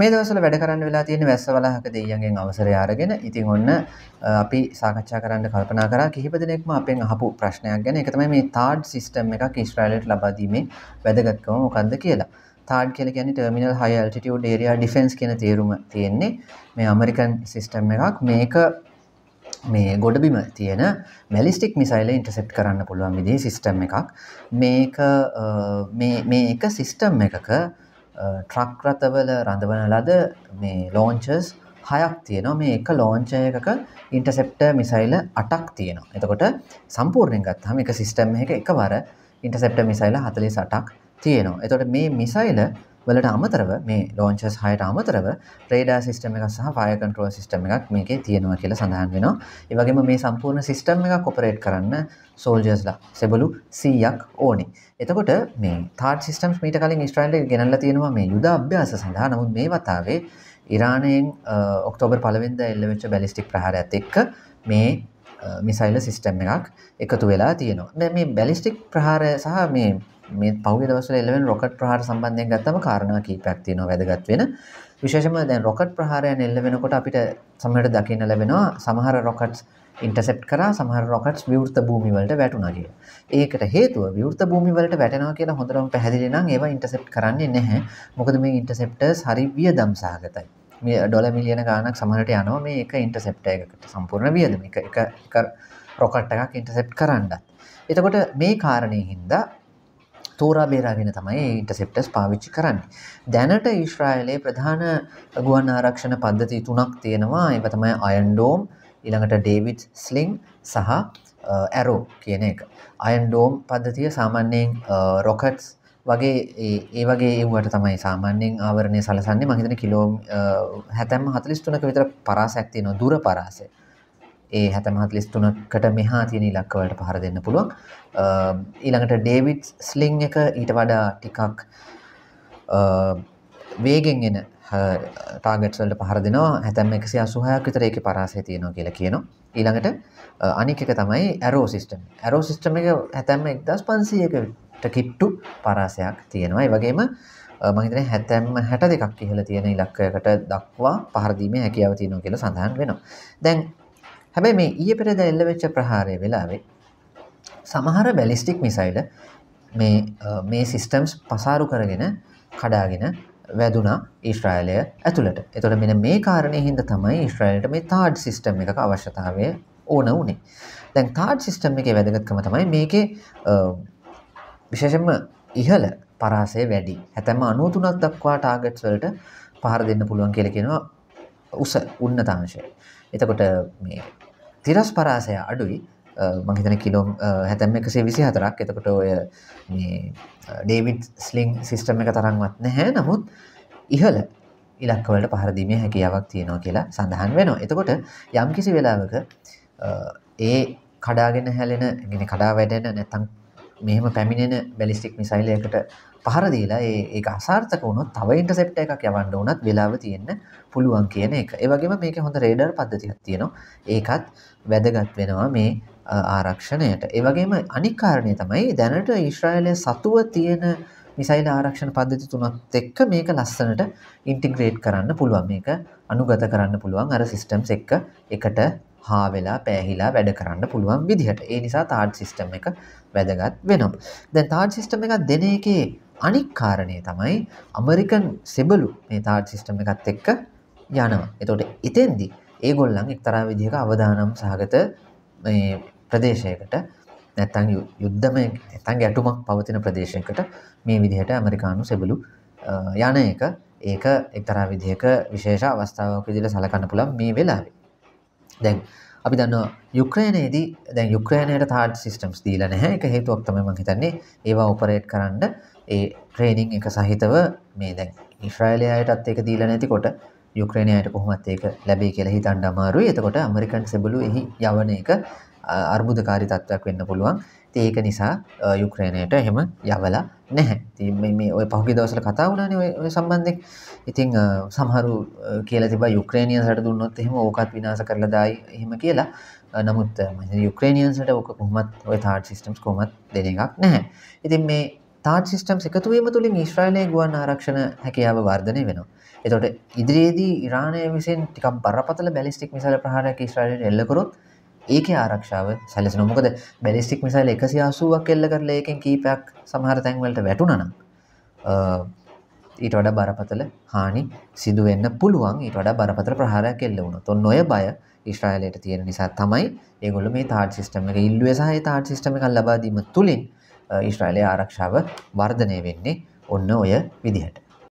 මේ දවසල වැඩ කරන්න වෙලා තියෙන වැස්සවලහක දෙයියන්ගෙන් අවසරය අරගෙන ඉතින් ඔන්න අපි සාකච්ඡා කරන්න කල්පනා කරා කිහිප දෙනෙක්ම අපෙන් අහපු ප්‍රශ්නයක් ගැන එක තමයි මේ තාඩ් සිස්ටම් එකක් ඉස්රායලට ලබා දීමේ වැදගත්කම මොකද්ද කියලා. තාඩ් කියලා කියන්නේ terminal high altitude area defence කියන තේරුම තියෙන්නේ මේ ඇමරිකන් සිස්ටම් එකක්. මේක මේ ගොඩබිම තියෙන මැලිස්ටික් මිසයිල ඉන්ටසෙප් කරන්න පුළුවන් විදිහේ සිස්ටම් එකක්. මේක මේ මේ එක සිස්ටම් එකක ට්‍රක් රථවල රඳවන ලද මේ ලෝංචස් හයක් තියෙනවා මේ එක ලෝංචය එකක ඉන්ටසෙප්ට මිසයිල අටක් තියෙනවා එතකොට සම්පූර්ණයෙන් ගත්තහම එක සිස්ටම් එක එකවර ඉන්ටසෙප්ට මිසයිල හතලි සටක් තියෙනවා එතොට මේ මිසයිල වලට අමතරව මේ ලෝංචස් හයට අමතරව ප්‍රේඩා සිස්ටම එක සහ ෆය කන්ට්‍රෝල් සිස්ටම එකක් මේක තියෙනවා කියලා සඳහන් වෙනවා ඒවගේම මේ සම්පූර්ණ සිස්ටම් එක කොපරේට් කරන්න සෝල්ජස්ලා සෙබලු සීයක් ඕනි එතකොට මේ තාට සිිටම් මීට කලින් ස්ට්‍රයිල්ට ගෙනල්ල තියෙනවා මේ යුද අභ්‍යාස සඳහා නමුත් මේ වතාවේ ඉරාණයෙන් ඔක්ටෝබර් පලවෙද එල්ලවෙච්ච බැලිස්ටික් ප්‍රහාර ඇත එක්ක මේ මිසයිල සිිස්ටම් එකක් එකතු වෙලා තියෙනවා මේ බැලිස්ටික් ප්‍රහාරය සහ මේ මේ පෞග දවස එලෙන් රොකට් ප්‍රහාර සම්බන්ධය ගත්තම කාරණා කීපයක් තියෙනවා වැදගත් වෙන විශේෂම දැන් රොකට් ප්‍රහාරයන් එල්ල වෙනකොට අපිට සමහට දකින්න ලැබෙනවා සමහර රොකට්ස් ඉන්ටසෙප් කර සමහර රොකට්ස් විවෘත භූමිවලට වැටුණගේ ඒකට හේතුව විවෘත භූමිවලට වැටෙනවා කියලා හොඳරම් පැහදිලි නම් ඒවා ඉන්ටසෙප් කරන්නේ නැහැ මොකද මේ ඉන්ටසෙප්ටර්ස් හරි වියදම් සහගතයි ඩොල මිලියන ගානක් සමහට යනවා මේ එක ඉන්ටසෙප්ට එකට සම්පූර්ණ වියදම එක රොකට් එකක් ඉන්ටසෙප් කරන්නත් එතකොට මේ කාරණය හින්දා තෝරා බේරාගෙන තමයි ඉන්ටසෙප්ටස් පාවිච්චි කරන්න දැනට ඊශ්‍රායිලයේ ප්‍රධාන ගුවන් ආරක්ෂණ පද්ධති තුනක් තියෙනවා එම තමයි අයන්ඩෝම් ඉළඟට ඩේවිඩ් ස්ලිං සහ ඇරෝ uh, කියන එක අයන්ඩෝම් පද්ධතිය සාමන්‍යයෙන් රොකට්ස් uh, වගේ ඒ වගේ ඒවට තමයි සාමාන්‍යෙන් ආවරණය සලසන්නේ මහිතන කිලෝ හැතැම හතලිස්තුනක විතර පරාසැක්තියන දුර පරාසය ඒ හැතම හතලිස්තුනකට මෙහා තියෙන ඉලක්කවලට පහර දෙන්න පුළුවන් ඊළඟට ඩේවිඩ් ස්ලිං එක ඊට වඩා ටිකක් වේගෙන් එන ටාගට්වල්ට පහර දෙනවා හැතැම එකසි අසුහයක් විතර ඒක පරාසය තියෙනවා කියලා කියනවා ඊළඟට අනික එක තමයි ඇරෝ සිිස්ටම් ඇරෝ සිිස්ටම එක හැතැම එක්දස් පන්සියක කට කිට්ටු පරාසයක් තියෙනවා. ඒ වගේම මම හිතන්නේ 70ම 62ක් ඉහළ තියෙන ඉලක්කයකට දක්වා පහර දීමේ හැකියාව තියෙනවා කියලා සඳහන් වෙනවා. දැන් හැබැයි මේ ඊයේ පෙරේදා එල්ල වෙච්ච ප්‍රහාරය වෙලාවේ සමහර බැලිස්ටික් මිසයිල මේ මේ සිස්ටම්ස් පසාරු කරගෙන කඩාගෙන වැදුනා ඊශ්‍රායලය ඇතුළට. එතකොට මෙන්න මේ කාරණේ හින්දා තමයි ඊශ්‍රායලට මේ තාඩ් සිස්ටම් එකක අවශ්‍යතාවය ඕන වුණේ. දැන් තාඩ් සිස්ටම් එකේ වැදගත්කම තමයි මේකේ විශේෂම ඉහළ පරාසය වැඩි හැතැම අනුවතුනක් දක්වා ටාගට්ස් වලට පහර දෙන්න පුළුවන් කියලකෙනවා උස උන්නතාංශය එතකොට මේ තිරස් පරාසය අඩුයි මහිතන කිලෝම් හැතැම් එකසේ විසි හතරක් එතකොට ඔය ඩේවිඩ් ස්ලිං සිිස්ටම් එක තරන්වත් නැහැ නමුත් ඉහල ඉලක්කවලට පහරදීමේ හැකියාවක් තියෙනවා කියලා සඳහන් වෙනවා එතකොට යම් කිසි වෙලාවක ඒ කඩාගෙන හැලෙන ගෙන කඩා වැඩෙන නැතම් මෙහෙම පැමිණෙන බැලිස්ටික් මිසයිලයකට පහරදීලා ඒ අසාර්ථක වුණොත් තව ඉන්ටසෙප්ට එකක් යවන්න ඕනත් වෙලාව තියෙන්න පුළුවන් කියන එක ඒවගේම මේක හොඳ රේඩර් පද්ධතියක් තියෙනවා ඒකත් වැදගත් වෙනවා මේ ආරක්ෂණයට ඒවගේම අනිකාරණය තමයි දැනට ඊශ්‍රායිලය සතුව තියෙන මිසයිල් ආරක්ෂණ පද්ධති තුනත් එක්ක මේක ලස්සනට ඉන්ටිග්‍රේට් කරන්න පුළුවන් මේක අනුගත කරන්න පුළුවන් අර සිස්ටම්ස් එක්ක එකට හා වෙලා පෑහිලා වැඩ කරන්න පුළුවන් විදිහට ඒ නිසා තාඩ් සිිස්ටම් එක වැදගත් වෙනම්. දැන් තාඩ් සිිස්ටම් එකක් දෙන එකේ අනික් කාරණය තමයි අමරිකන් සෙබලු මේ තාඩ් සිිස්ටම් එකත් එක්ක යනවා. එතොට ඉතෙන්දි ඒගොල්ලන් එක්තරා විදිහක අවධානම් සහගත ප්‍රදේශයකට නැතන් යුද්ධම ඇතන් ගැටුමක් පවතින ප්‍රදේශයකට මේ විදිහට ඇමරිකානු සෙබලු යන එක ඒක එක්තරා විදිහක විශේෂ අවස්ථාවක දිල සලකන්න පුළන් මේ වෙලාවේ දැන් අපි දන්න යුක්‍රයනයේදී දැන් යුක්‍රයනයට තාඩ් සිිස්ටම්ස් දීල නැහැ එක හේතුවක්තම ම හිතන්නේ ඒවා උපරේට් කරන්න ඒ ට්‍රේනිං එක සහිතව මේ දැන් ඉශ්‍රයිලයායටත් ඒක දීල නැතිකොට යුක්‍රණයට කොහොමත් ඒක ලැබේ කියල හිතන්ඩ අමාරු එතකොට අමරිකන් සෙබලු එහි යවන එක අර්බුදකාරි තත්ත්වයක් වෙන්න පුළුවන් ඒක නිසා යුක්‍රේණයට එහෙම යවලා නැහැ ති මේ ඔය පහුගි දවසල කතා වුණන ඔය සම්බන්ධෙක් ඉතිං සමහරු කියල තිබ යුක්‍රේණියන් සට දුන්නොත් එහෙම ඕකත් විනාස කරලා දායි එහෙම කියලා නමුත් යුක්‍රේණියන්සට ඕක කොහමත් ඔය තාර්ඩ් සිිස්ටම්ස් කොමත් දෙන එකක් නැහැ ඉතින් මේ තාර්ඩ් සිිස්ටම් එකතුවීම තුළින් ශ්‍රයිලය ගුවන් ආරක්ෂණ හැකියාව වර්ධනය වෙනවා එතොට ඉදිරියේදී ඉරාණය විසින් ටිකම් බරපතල බැලිස්ටික් මිසල ප්‍රහාරයක් ස්්‍රයිලයට එල්ලකරොත් ඒක ආරක්ෂාව සැලස නොමකද බැලිස්ටික් මිසයිල් එකසි අසුවක් එල්ල කරල ඒකෙන් කීපයක් සමහර තැන්වලට වැටුණනම් ඊට වඩ බරපතල හානි සිදුවෙන්න පුළුවන් ඊට වඩ බරපතර ප්‍රහාරයක් එල්ල වුණ තොන් නොය බය ඉශ්‍රායලයට තියෙන නිසා තමයි ඒගොල මේ තාට සිිටම එක ඉල්ලුව සහ තාට සිිටම එකල් ලබාදීම තුළින් ඉශ්‍රායිලය ආරක්ෂාව වර්ධනය වෙන්නේ ඔන්න ඔය විදිහට